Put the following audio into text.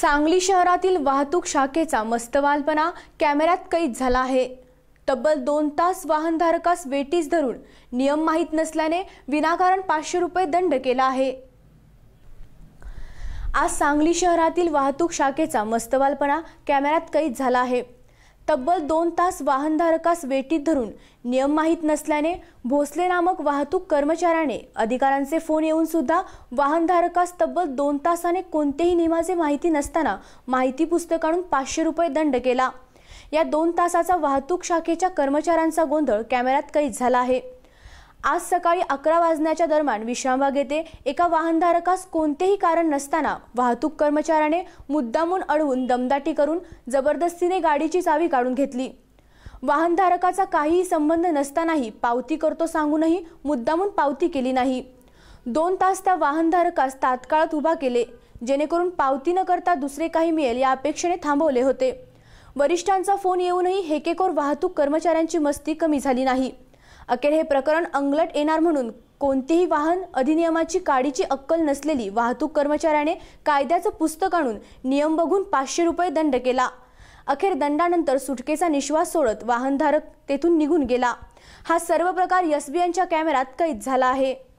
सांगली शहरातील वाहतूक शाखेचा मस्तवालपणा कॅमेऱ्यात कैद झाला आहे तब्बल दोन तास वाहनधारकास वेटीस धरून नियम माहीत नसल्याने विनाकारण पाचशे रुपये दंड केला आहे आज सांगली शहरातील वाहतूक शाखेचा मस्तवालपणा कॅमेऱ्यात कैद झाला आहे तब्बल दोन तास वाहनधारकास वेटीत धरून नियम माहीत नसल्याने भोसले नामक वाहतूक कर्मचाऱ्याने अधिकाऱ्यांचे फोन येऊन सुद्धा वाहनधारकास तब्बल दोन तासाने कोणतेही नियमाचे माहिती नसताना माहिती पुस्तक आणून पाचशे रुपये दंड केला या दोन तासाचा वाहतूक शाखेच्या कर्मचाऱ्यांचा गोंधळ कॅमेऱ्यात कैद झाला आहे आज सकाळी अकरा वाजण्याच्या दरम्यान विश्रामबाग येथे एका वाहनधारकास कोणतेही कारण नसताना वाहतूक कर्मचाऱ्याने मुद्दामून अडवून दमदाटी करून जबरदस्तीने गाडीची चावी काढून घेतली वाहनधारकाचा काहीही संबंध नसतानाही पावती करतो सांगूनही मुद्दामून पावती केली नाही दोन तास त्या वाहनधारकास तात्काळात उभा केले जेणेकरून पावती न करता दुसरे काही मिळेल या अपेक्षेने थांबवले होते वरिष्ठांचा फोन येऊनही हेकेकोर वाहतूक कर्मचाऱ्यांची मस्ती कमी झाली नाही अखेर हे प्रकरण अंगलट येणार म्हणून कोणतेही वाहन अधिनियमाची काडीची अक्कल नसलेली वाहतूक कर्मचाऱ्याने कायद्याचं पुस्तक आणून नियम बघून पाचशे रुपये दंड केला अखेर दंडानंतर सुटकेचा निश्वास सोडत वाहनधारक तेथून निघून गेला हा सर्व प्रकार एसबीआयच्या कॅमेऱ्यात कैद झाला आहे